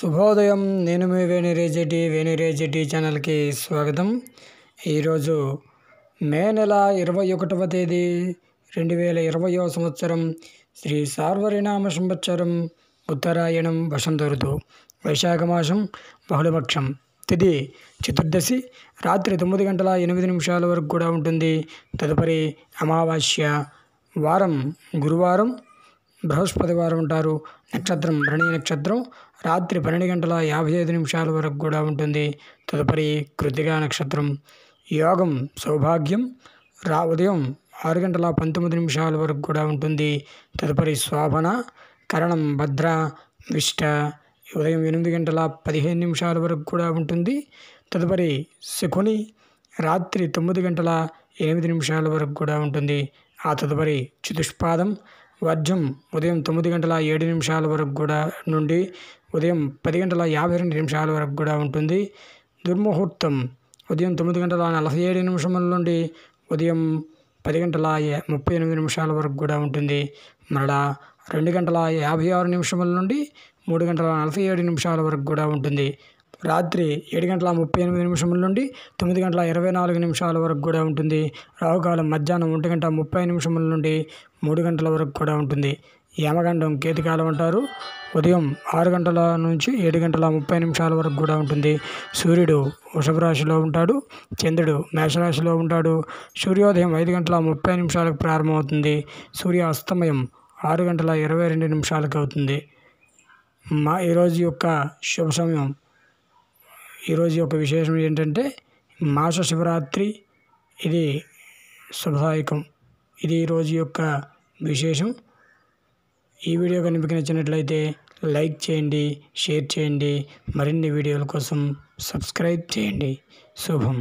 శుభోదయం నేను మీ వేణిరేజెడ్డి వేణిరేజెడ్డి ఛానల్కి స్వాగతం ఈరోజు మే నెల ఇరవై ఒకటవ తేదీ రెండు వేల ఇరవయో సంవత్సరం శ్రీ సార్వరినామ సంవత్సరం ఉత్తరాయణం వసంత ఋతు వైశాఖ మాసం బహుళపక్షం తిది చతుర్దశి రాత్రి తొమ్మిది గంటల ఎనిమిది నిమిషాల వరకు కూడా ఉంటుంది తదుపరి అమావాస్య వారం గురువారం బృహస్పతి వారు ఉంటారు నక్షత్రం భరణి నక్షత్రం రాత్రి పన్నెండు గంటల యాభై ఐదు నిమిషాల వరకు కూడా ఉంటుంది తదుపరి కృతిగా నక్షత్రం యోగం సౌభాగ్యం రా ఉదయం ఆరు గంటల పంతొమ్మిది నిమిషాల వరకు కూడా ఉంటుంది తదుపరి శోభన కరణం భద్ర విష్ట ఉదయం ఎనిమిది గంటల పదిహేను నిమిషాల వరకు కూడా ఉంటుంది తదుపరి శకుని రాత్రి తొమ్మిది గంటల ఎనిమిది నిమిషాల వరకు కూడా ఉంటుంది ఆ తదుపరి చతుష్పాదం వర్జం ఉదయం తొమ్మిది గంటల ఏడు నిమిషాల వరకు కూడా నుండి ఉదయం పది గంటల యాభై రెండు నిమిషాల వరకు కూడా ఉంటుంది దుర్ముహూర్తం ఉదయం తొమ్మిది గంటల నలభై ఏడు నిమిషముల నుండి ఉదయం పది గంటల ముప్పై ఎనిమిది నిమిషాల వరకు కూడా ఉంటుంది మరలా రెండు గంటల యాభై ఆరు నిమిషముల నుండి మూడు గంటల నలభై ఏడు నిమిషాల వరకు కూడా ఉంటుంది రాత్రి ఏడు గంటల ముప్పై ఎనిమిది నిమిషముల నుండి తొమ్మిది గంటల ఇరవై నాలుగు నిమిషాల వరకు కూడా ఉంటుంది రాహుకాలం మధ్యాహ్నం ఒంటి గంట ముప్పై నిమిషముల నుండి మూడు గంటల వరకు కూడా ఉంటుంది యమగండం కేతికాలం అంటారు ఉదయం ఆరు గంటల నుంచి ఏడు గంటల ముప్పై నిమిషాల వరకు కూడా ఉంటుంది సూర్యుడు వృషభ రాశిలో ఉంటాడు చంద్రుడు మేషరాశిలో ఉంటాడు సూర్యోదయం ఐదు గంటల ముప్పై నిమిషాలకు ప్రారంభమవుతుంది సూర్య అస్తమయం ఆరు గంటల ఇరవై రెండు నిమిషాలకు అవుతుంది మా ఈరోజు యొక్క శుభ సమయం ఈరోజు యొక్క విశేషం ఏంటంటే మాస శివరాత్రి ఇది శుభదాయకం ఇది ఈరోజు యొక్క విశేషం ఈ వీడియో కనుక నచ్చినట్లయితే లైక్ చేయండి షేర్ చేయండి మరిన్ని వీడియోల కోసం సబ్స్క్రైబ్ చేయండి శుభం